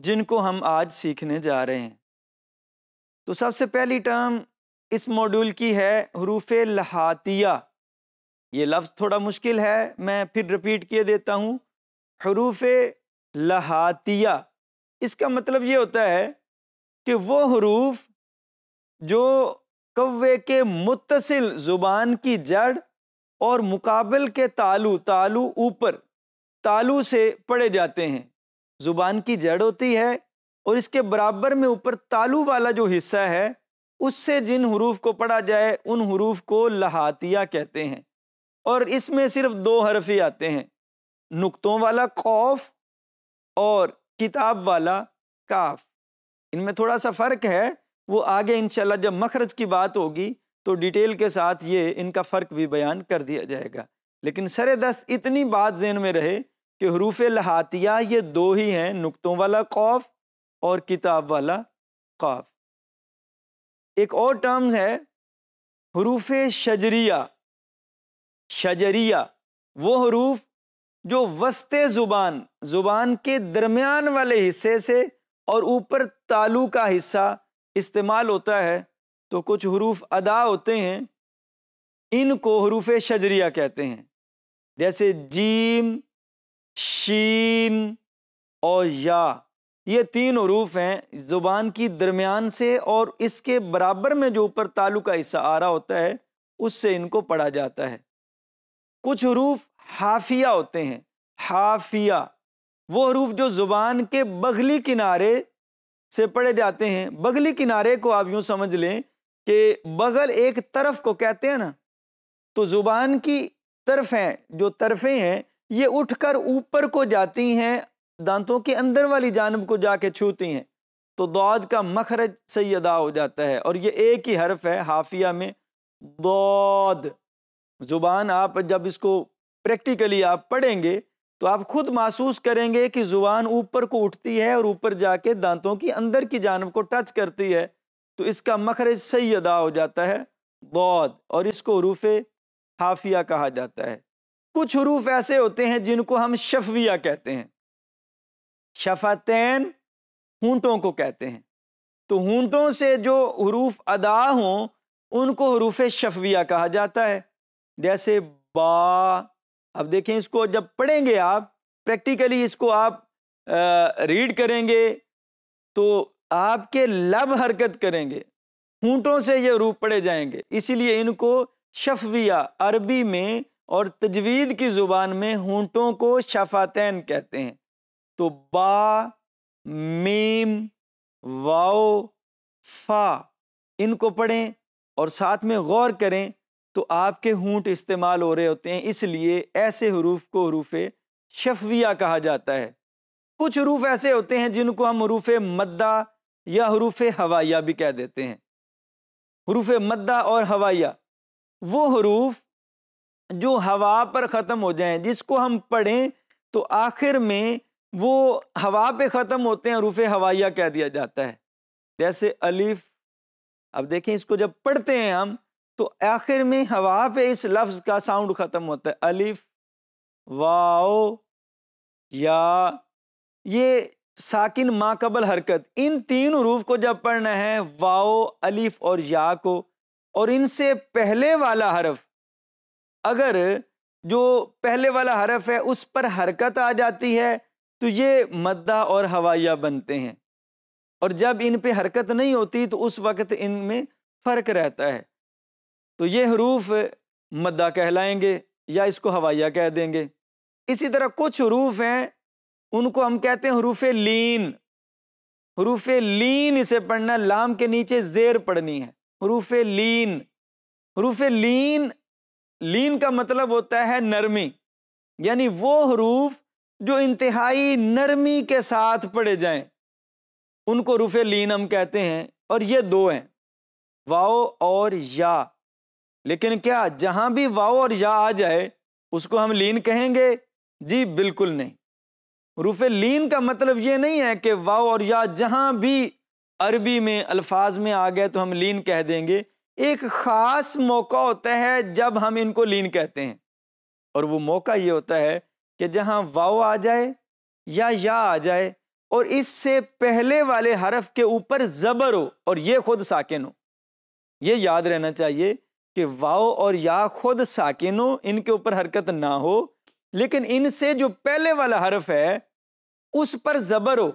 जिनको हम आज सीखने जा रहे हैं तो सबसे पहली टर्म इस मॉड्यूल की है हरूफ लहातिया ये लफ्ज़ थोड़ा मुश्किल है मैं फिर रिपीट किए देता हूँ हरूफ लहातिया इसका मतलब ये होता है कि वो हरूफ जो कव्वे के मुतसिल ज़ुबान की जड़ और मुकाबल के तालु तालु ऊपर तालु से पढ़े जाते हैं ज़ुबान की जड़ होती है और इसके बराबर में ऊपर तालू वाला जो हिस्सा है उससे जिन हरूफ को पढ़ा जाए उन हरूफ को लहातिया कहते हैं और इसमें सिर्फ दो हरफ ही आते हैं नुक्तों वाला खौफ और किताब वाला काफ इनमें थोड़ा सा फ़र्क है वो आगे इंशाल्लाह जब मखरज की बात होगी तो डिटेल के साथ ये इनका फ़र्क भी बयान कर दिया जाएगा लेकिन सर दस्त इतनी बात जहन में रहे कि हरूफ लहातिया ये दो ही हैं नुकतों वाला खौफ और किताब वाला खौफ एक और टर्म्स है हरूफ शजरिया शजरिया वो हरूफ जो वस्ते ज़ुबान ज़ुबान के दरमियान वाले हिस्से से और ऊपर तालू का हिस्सा इस्तेमाल होता है तो कुछ हरूफ अदा होते हैं इनको हरूफ शजरिया कहते हैं जैसे जीम शीन और या ये तीन हरूफ हैं ज़ुबान की दरमियान से और इसके बराबर में जो ऊपर तालु का हिस्सा आ रहा होता है उससे इनको पढ़ा जाता है कुछ हरूफ हाफिया होते हैं हाफिया वो हरूफ जो ज़ुबान के बगली किनारे से पढ़े जाते हैं बगली किनारे को आप यूँ समझ लें कि बगल एक तरफ को कहते हैं ना तो ज़ुबान की तरफ हैं जो तरफ़ें हैं ये उठकर ऊपर को जाती हैं दांतों के अंदर वाली जानब को जाके छूती हैं तो दौद का मखरज सही अदा हो जाता है और ये एक ही हर्फ है हाफिया में दौद ज़ुबान आप जब इसको प्रैक्टिकली आप पढ़ेंगे तो आप खुद महसूस करेंगे कि ज़ुबान ऊपर को उठती है और ऊपर जाके दांतों की अंदर की जानब को टच करती है तो इसका मखरज सही अदा हो जाता है दौद और इसको रूफ़ हाफिया कहा जाता है कुछ हरूफ ऐसे होते हैं जिनको हम शफविया कहते हैं शफातैन हूंटों को कहते हैं तो हूंटों से जो हरूफ अदा हों उनको हरूफ शफविया कहा जाता है जैसे बा अब देखें इसको जब पढ़ेंगे आप प्रैक्टिकली इसको आप आ, रीड करेंगे तो आपके लब हरकत करेंगे हूंटों से ये रूप पड़े जाएंगे इसीलिए इनको शफविया अरबी में और तजवीद की ज़ुबान में होंटों को शफातन कहते हैं तो बा मीम वाओ फा इनको पढ़ें और साथ में गौर करें तो आपके होंट इस्तेमाल हो रहे होते हैं इसलिए ऐसे हरूफ को हरूफ शफविया कहा जाता है कुछ हरूफ ऐसे होते हैं जिनको हम हरूफ मद्दा या हरूफ हवाया भी कह देते हैं हरूफ मद्दा और हवाया वो हरूफ जो हवा पर ख़त्म हो जाएं जिसको हम पढ़ें तो आखिर में वो हवा पे ख़त्म होते हैं रूफ़ हवाइया कह दिया जाता है जैसे अलीफ अब देखें इसको जब पढ़ते हैं हम तो आखिर में हवा पे इस लफ्ज़ का साउंड ख़त्म होता है अलीफ वाओ या ये साकिन माकबल हरकत इन तीन रूफ़ को जब पढ़ना है वाओ अलीफ और या को और इनसे पहले वाला हरफ अगर जो पहले वाला हरफ है उस पर हरकत आ जाती है तो ये मद्दा और हवाया बनते हैं और जब इन पे हरकत नहीं होती तो उस वक्त इनमें फ़र्क रहता है तो ये हरूफ मद्दा कहलाएंगे या इसको हवाया कह देंगे इसी तरह कुछ हरूफ हैं उनको हम कहते हैं हरूफ लीन हरूफ लीन इसे पढ़ना लाम के नीचे जेर पढ़नी है हरूफ लीन हरूफ लीन लीन का मतलब होता है नरमी यानी वो हरूफ जो इंतहाई नरमी के साथ पढ़े जाएं उनको रुफ लीन हम कहते हैं और ये दो हैं वाओ और या लेकिन क्या जहाँ भी वाओ और या आ जाए उसको हम लीन कहेंगे जी बिल्कुल नहीं रूफ लीन का मतलब ये नहीं है कि वाओ और या जहाँ भी अरबी में अल्फाज में आ गए तो हम लीन कह देंगे एक ख़ास मौका होता है जब हम इनको लीन कहते हैं और वो मौका ये होता है कि जहाँ वाओ आ जाए या या आ जाए और इससे पहले वाले हरफ के ऊपर ज़बर हो और ये खुद साकिन हो ये याद रहना चाहिए कि वाओ और या खुद साकिन हो इनके ऊपर हरकत ना हो लेकिन इनसे जो पहले वाला हरफ है उस पर ज़बर हो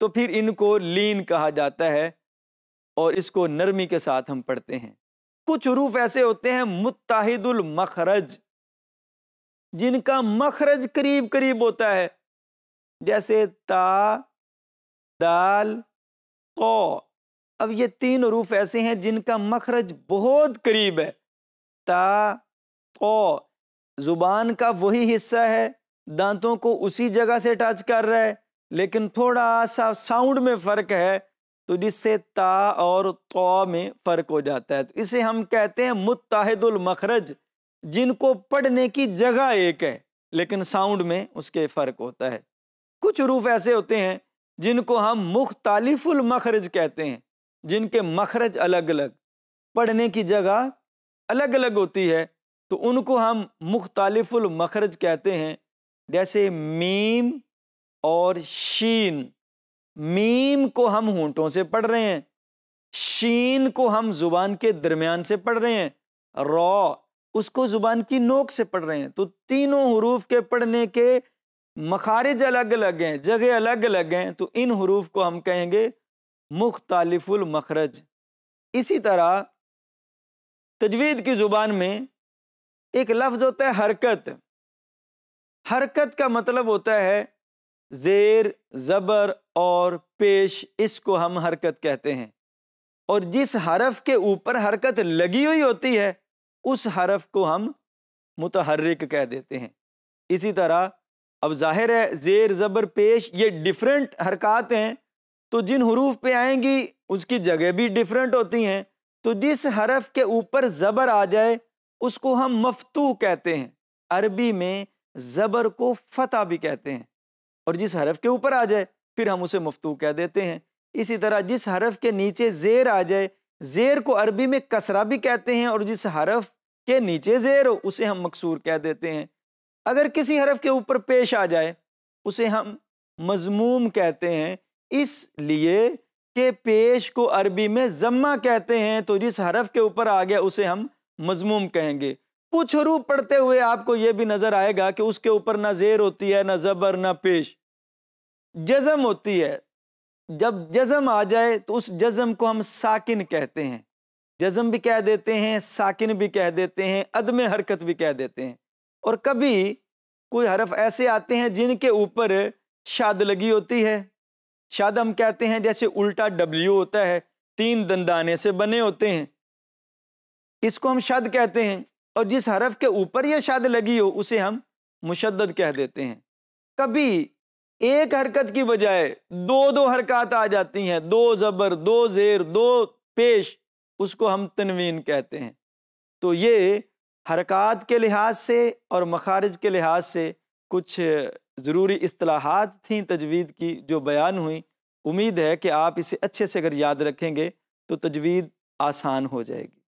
तो फिर इनको लीन कहा जाता है और इसको नरमी के साथ हम पढ़ते हैं कुछ रूफ़ ऐसे होते हैं मुताहिदुल मखरज जिनका मखरज करीब करीब होता है जैसे ता दाल कौ अब ये तीन रूफ़ ऐसे हैं जिनका मखरज बहुत करीब है ता कौ ज़ुबान का वही हिस्सा है दांतों को उसी जगह से टच कर रहा है लेकिन थोड़ा सा साउंड में फ़र्क है तो जिससे ता और तो में फ़र्क हो जाता है तो इसे हम कहते हैं मुताहिदुल मखरज जिनको पढ़ने की जगह एक है लेकिन साउंड में उसके फ़र्क होता है कुछ रूफ ऐसे होते हैं जिनको हम मुख्तालिफुल मखरज कहते हैं जिनके मखरज अलग अलग पढ़ने की जगह अलग अलग होती है तो उनको हम मुख्तालिफुल मखरज कहते हैं जैसे मीम और शीन मीम को हम होंठों से पढ़ रहे हैं शीन को हम जुबान के दरमियान से पढ़ रहे हैं रॉ उसको जुबान की नोक से पढ़ रहे हैं तो तीनों हरूफ के पढ़ने के मखारिज अलग अलग हैं जगह अलग अलग हैं तो इन हरूफ को हम कहेंगे मुख्तलिफुल मखरज इसी तरह तजवीद की ज़ुबान में एक लफ्ज़ होता है हरकत हरकत का मतलब होता है ज़ेर ज़बर और पेश इसको हम हरकत कहते हैं और जिस हरफ के ऊपर हरकत लगी हुई होती है उस हरफ को हम मुतहरक कह देते हैं इसी तरह अब जाहिर है ज़ेर ज़बर पेश ये डिफरेंट हरकत हैं तो जिन हरूफ पे आएंगी उसकी जगह भी डिफरेंट होती हैं तो जिस हरफ के ऊपर ज़बर आ जाए उसको हम मफतू कहते हैं अरबी में ज़बर को फतह भी कहते हैं और जिस हरफ के ऊपर आ जाए फिर हम उसे मफतू कह देते हैं इसी तरह जिस हरफ के नीचे जेर आ जाए जेर को अरबी में कसरा भी कहते हैं और जिस हरफ के नीचे जेर हो उसे हम मकसूर कह देते हैं अगर किसी हरफ के ऊपर पेश आ जाए उसे हम मजमूम कहते हैं इसलिए कि पेश को अरबी में जम्मा कहते हैं तो जिस हरफ के ऊपर आ गया उसे हम मजमूम कहेंगे कुछ रूप पढ़ते हुए आपको यह भी नजर आएगा कि उसके ऊपर ना जेर होती है ना जबर ना पेश जजम होती है जब जजम आ जाए तो उस जजम को हम साकिन कहते हैं जजम भी कह देते हैं साकिन भी कह देते हैं अदम हरकत भी कह देते हैं और कभी कोई हरफ ऐसे आते हैं जिनके ऊपर शाद लगी होती है शाद हम कहते हैं जैसे उल्टा डब्ल्यू होता है तीन दंदाने से बने होते हैं इसको हम शाद कहते हैं और जिस हरफ के ऊपर यह शाद लगी हो उसे हम मुशद कह देते हैं कभी एक हरकत की बजाय दो दो हरकत आ जाती हैं दो ज़बर दो ज़ेर दो पेश उसको हम तनवीन कहते हैं तो ये हरकत के लिहाज से और मखारज के लिहाज से कुछ ज़रूरी असलाहत थी तजवीद की जो बयान हुई उम्मीद है कि आप इसे अच्छे से अगर याद रखेंगे तो तजवीद आसान हो जाएगी